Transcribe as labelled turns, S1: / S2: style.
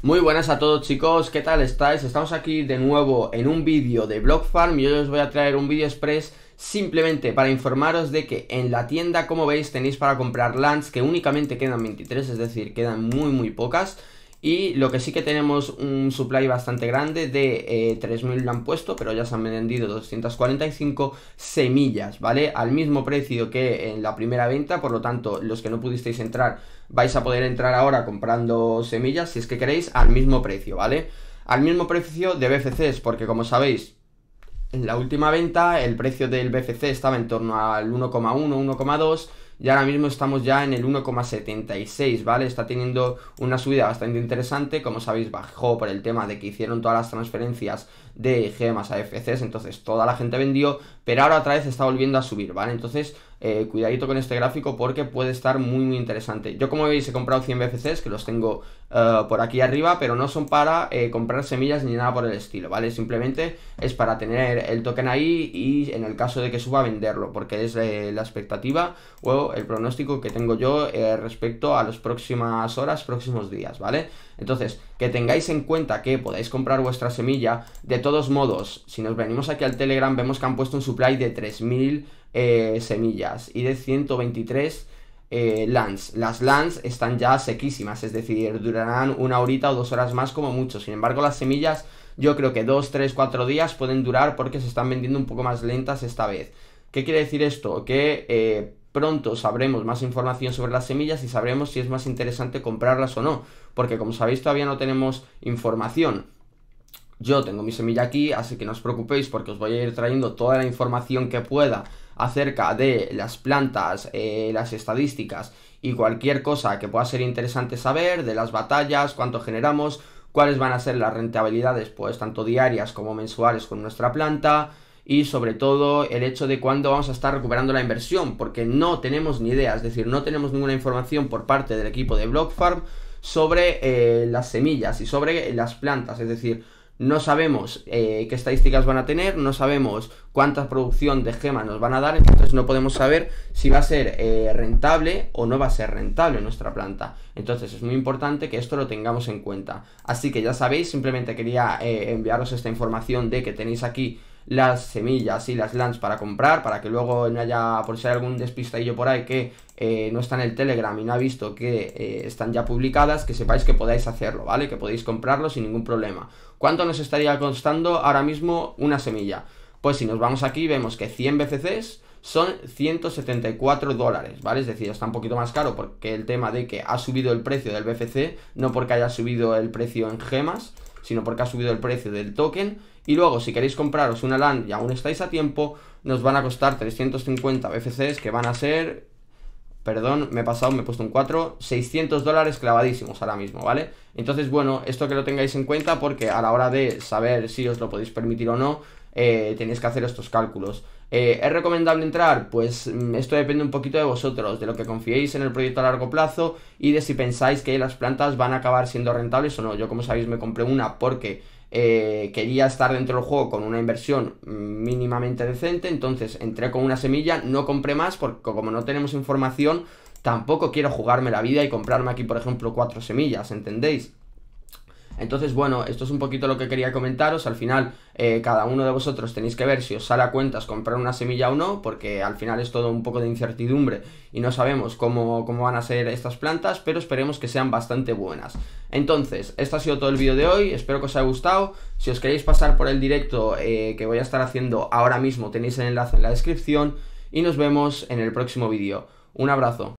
S1: Muy buenas a todos chicos, ¿qué tal estáis? Estamos aquí de nuevo en un vídeo de Blockfarm y hoy os voy a traer un vídeo express simplemente para informaros de que en la tienda, como veis, tenéis para comprar lands que únicamente quedan 23, es decir, quedan muy muy pocas y lo que sí que tenemos un supply bastante grande de 3.000 eh, lo han puesto, pero ya se han vendido 245 semillas, ¿vale? Al mismo precio que en la primera venta, por lo tanto, los que no pudisteis entrar vais a poder entrar ahora comprando semillas, si es que queréis, al mismo precio, ¿vale? Al mismo precio de BFCs, porque como sabéis, en la última venta el precio del BFC estaba en torno al 1,1, 1,2 y ahora mismo estamos ya en el 1,76, ¿vale? Está teniendo una subida bastante interesante, como sabéis bajó por el tema de que hicieron todas las transferencias de gemas a FCs, entonces toda la gente vendió, pero ahora otra vez está volviendo a subir, ¿vale? Entonces eh, cuidadito con este gráfico porque puede estar muy muy interesante. Yo como veis he comprado 100 BFCs que los tengo eh, por aquí arriba, pero no son para eh, comprar semillas ni nada por el estilo, ¿vale? Simplemente es para tener el token ahí y en el caso de que suba venderlo, porque es la expectativa o el pronóstico que tengo yo respecto a las próximas horas, próximos días, ¿vale? Entonces, que tengáis en cuenta que podáis comprar vuestra semilla. De todos modos, si nos venimos aquí al Telegram, vemos que han puesto un supply de 3.000 eh, semillas y de 123 eh, lands. Las lands están ya sequísimas, es decir, durarán una horita o dos horas más como mucho. Sin embargo, las semillas yo creo que 2, 3, 4 días pueden durar porque se están vendiendo un poco más lentas esta vez. ¿Qué quiere decir esto? Que eh, pronto sabremos más información sobre las semillas y sabremos si es más interesante comprarlas o no, porque como sabéis todavía no tenemos información. Yo tengo mi semilla aquí, así que no os preocupéis porque os voy a ir trayendo toda la información que pueda acerca de las plantas, eh, las estadísticas y cualquier cosa que pueda ser interesante saber, de las batallas, cuánto generamos, cuáles van a ser las rentabilidades, pues tanto diarias como mensuales con nuestra planta, y sobre todo el hecho de cuándo vamos a estar recuperando la inversión, porque no tenemos ni idea, es decir, no tenemos ninguna información por parte del equipo de BlockFarm sobre eh, las semillas y sobre las plantas, es decir, no sabemos eh, qué estadísticas van a tener, no sabemos cuánta producción de gema nos van a dar, entonces no podemos saber si va a ser eh, rentable o no va a ser rentable nuestra planta. Entonces es muy importante que esto lo tengamos en cuenta. Así que ya sabéis, simplemente quería enviaros esta información de que tenéis aquí las semillas y las lands para comprar, para que luego no haya, por si hay algún despistadillo por ahí que eh, no está en el Telegram y no ha visto que eh, están ya publicadas, que sepáis que podáis hacerlo, ¿vale? Que podéis comprarlo sin ningún problema. ¿Cuánto nos estaría costando ahora mismo una semilla? Pues si nos vamos aquí vemos que 100 BCCs son 174 dólares, ¿vale? Es decir, está un poquito más caro porque el tema de que ha subido el precio del BFC, no porque haya subido el precio en gemas, sino porque ha subido el precio del token. Y luego, si queréis compraros una LAN y aún estáis a tiempo, nos van a costar 350 BFCs, que van a ser perdón, me he pasado, me he puesto un 4, 600 dólares clavadísimos ahora mismo, ¿vale? Entonces, bueno, esto que lo tengáis en cuenta porque a la hora de saber si os lo podéis permitir o no, eh, tenéis que hacer estos cálculos. Eh, ¿Es recomendable entrar? Pues mm, esto depende un poquito de vosotros, de lo que confiéis en el proyecto a largo plazo y de si pensáis que las plantas van a acabar siendo rentables o no. Yo como sabéis me compré una porque eh, quería estar dentro del juego con una inversión mm, mínimamente decente, entonces entré con una semilla, no compré más porque como no tenemos información, tampoco quiero jugarme la vida y comprarme aquí por ejemplo cuatro semillas, ¿entendéis? Entonces, bueno, esto es un poquito lo que quería comentaros. Al final, eh, cada uno de vosotros tenéis que ver si os sale a cuentas comprar una semilla o no, porque al final es todo un poco de incertidumbre y no sabemos cómo, van a ser estas plantas, pero esperemos que sean bastante buenas. Entonces, esto ha sido todo el vídeo de hoy, espero que os haya gustado. Si os queréis pasar por el directo eh, que voy a estar haciendo ahora mismo, tenéis el enlace en la descripción y nos vemos en el próximo vídeo. Un abrazo.